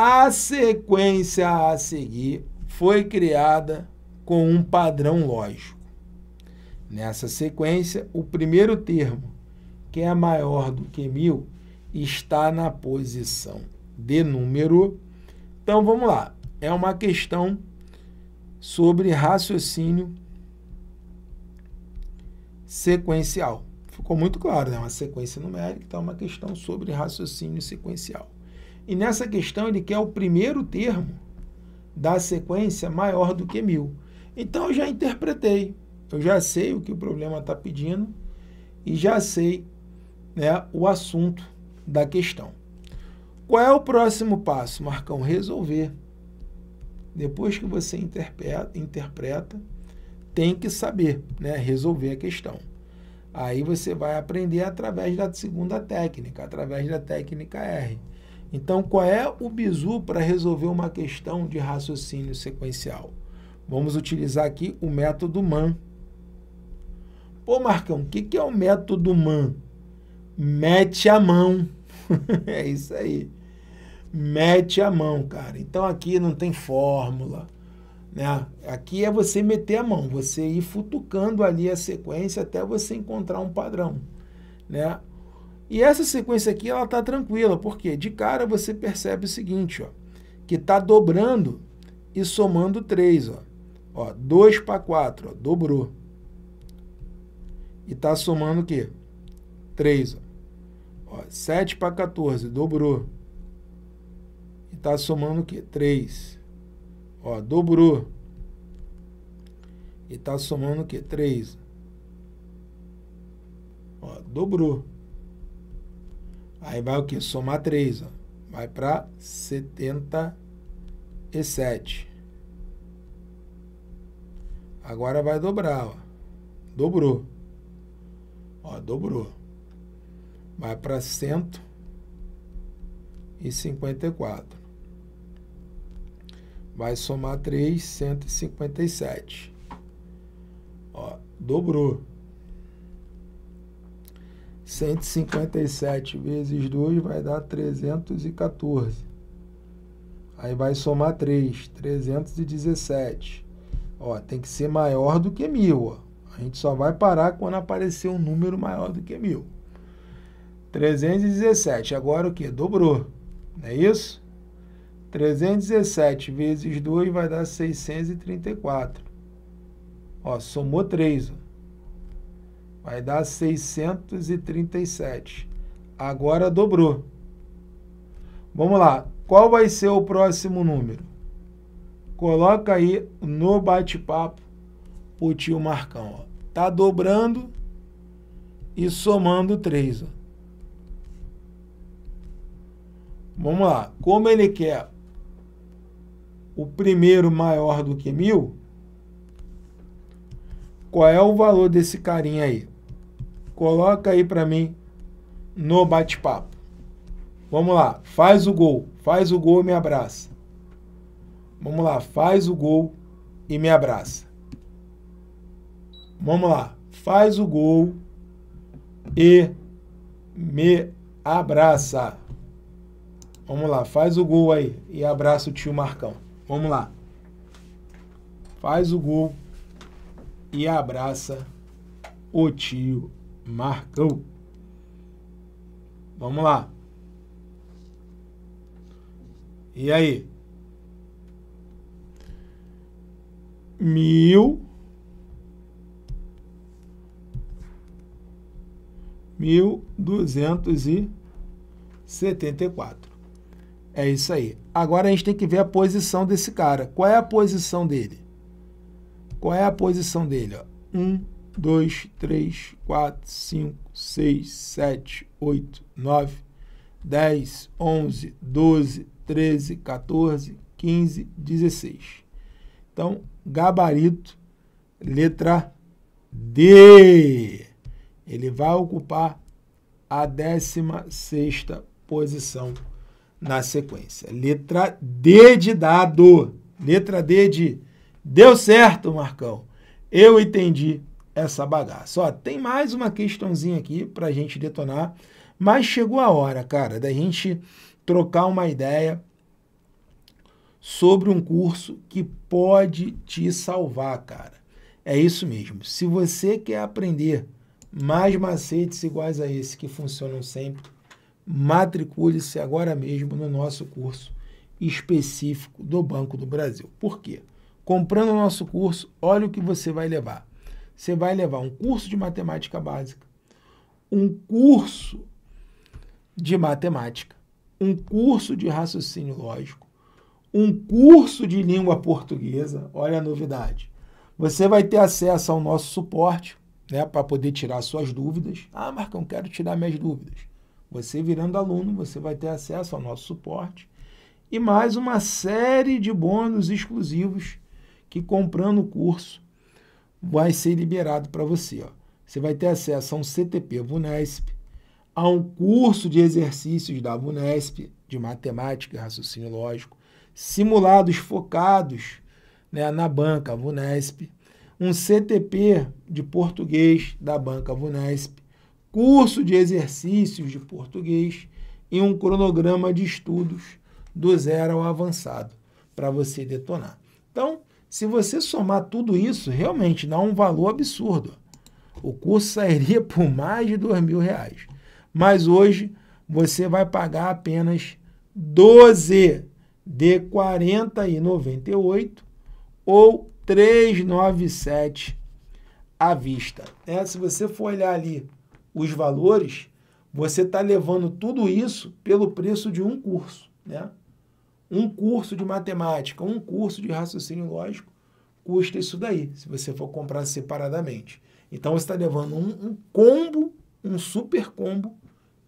A sequência a seguir foi criada com um padrão lógico. Nessa sequência, o primeiro termo, que é maior do que mil, está na posição de número. Então vamos lá, é uma questão sobre raciocínio sequencial. Ficou muito claro, né? uma sequência numérica, então é uma questão sobre raciocínio sequencial. E nessa questão ele quer o primeiro termo da sequência maior do que mil. Então eu já interpretei, eu já sei o que o problema está pedindo e já sei né, o assunto da questão. Qual é o próximo passo, Marcão? Resolver. Depois que você interpreta, interpreta tem que saber né, resolver a questão. Aí você vai aprender através da segunda técnica, através da técnica R. Então, qual é o bizu para resolver uma questão de raciocínio sequencial? Vamos utilizar aqui o método MAN. Pô, Marcão, o que, que é o método MAN? Mete a mão. é isso aí. Mete a mão, cara. Então, aqui não tem fórmula. Né? Aqui é você meter a mão, você ir futucando ali a sequência até você encontrar um padrão. Né? E essa sequência aqui ela está tranquila, porque de cara você percebe o seguinte, ó, que está dobrando e somando 3. Ó. Ó, 2 para 4, dobrou. E está somando o quê? 3. Ó. 7 para 14, dobrou. E está somando o quê? 3. Ó, dobrou. E está somando o quê? 3. Ó, dobrou. Aí vai o que? Somar 3, ó. vai para 77. Agora vai dobrar, ó. dobrou. Ó, dobrou. Vai para 154. Vai somar 3, 157. Ó, dobrou. 157 vezes 2 vai dar 314. Aí vai somar 3, 317. Ó, tem que ser maior do que mil. Ó. A gente só vai parar quando aparecer um número maior do que mil. 317. Agora o que? Dobrou. Não é isso? 317 vezes 2 vai dar 634. Ó, somou 3. Ó. Vai dar 637. Agora dobrou. Vamos lá. Qual vai ser o próximo número? Coloca aí no bate-papo o tio Marcão. Ó. Tá dobrando e somando 3. Ó. Vamos lá. Como ele quer o primeiro maior do que mil, qual é o valor desse carinha aí? Coloca aí para mim no bate-papo. Vamos lá, faz o gol, faz o gol e me abraça. Vamos lá, faz o gol e me abraça. Vamos lá, faz o gol e me abraça. Vamos lá, faz o gol aí e abraça o tio Marcão. Vamos lá. Faz o gol e abraça o tio Marcou. Vamos lá. E aí? Mil. Mil duzentos e setenta e quatro. É isso aí. Agora a gente tem que ver a posição desse cara. Qual é a posição dele? Qual é a posição dele? Ó? Um, 2, 3, 4, 5, 6, 7, 8, 9, 10, 11, 12, 13, 14, 15, 16. Então, gabarito, letra D. Ele vai ocupar a 16 posição na sequência. Letra D de dado. Letra D de deu certo, Marcão. Eu entendi essa bagaça. Ó, tem mais uma questãozinha aqui para a gente detonar, mas chegou a hora, cara, da gente trocar uma ideia sobre um curso que pode te salvar, cara. É isso mesmo. Se você quer aprender mais macetes iguais a esse que funcionam sempre, matricule-se agora mesmo no nosso curso específico do Banco do Brasil. Por quê? Comprando o nosso curso, olha o que você vai levar você vai levar um curso de matemática básica, um curso de matemática, um curso de raciocínio lógico, um curso de língua portuguesa. Olha a novidade. Você vai ter acesso ao nosso suporte, né, para poder tirar suas dúvidas. Ah, Marcão, quero tirar minhas dúvidas. Você virando aluno, você vai ter acesso ao nosso suporte e mais uma série de bônus exclusivos que comprando o curso vai ser liberado para você. Ó. Você vai ter acesso a um CTP VUNESP, a um curso de exercícios da VUNESP, de matemática e raciocínio lógico, simulados focados né, na banca VUNESP, um CTP de português da banca VUNESP, curso de exercícios de português e um cronograma de estudos do zero ao avançado para você detonar. Então, se você somar tudo isso, realmente dá um valor absurdo. O curso sairia por mais de dois mil reais. Mas hoje você vai pagar apenas 12 de 40,98 ou 397 à vista. É, se você for olhar ali os valores, você está levando tudo isso pelo preço de um curso, né? Um curso de matemática, um curso de raciocínio lógico custa isso daí, se você for comprar separadamente. Então você está levando um, um combo, um super combo,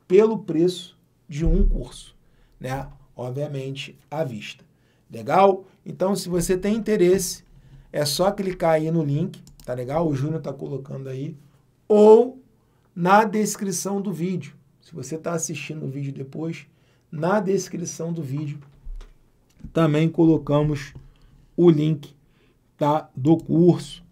pelo preço de um curso, né? Obviamente à vista. Legal? Então, se você tem interesse, é só clicar aí no link, tá legal? O Júnior tá colocando aí, ou na descrição do vídeo. Se você está assistindo o vídeo depois, na descrição do vídeo também colocamos o link tá, do curso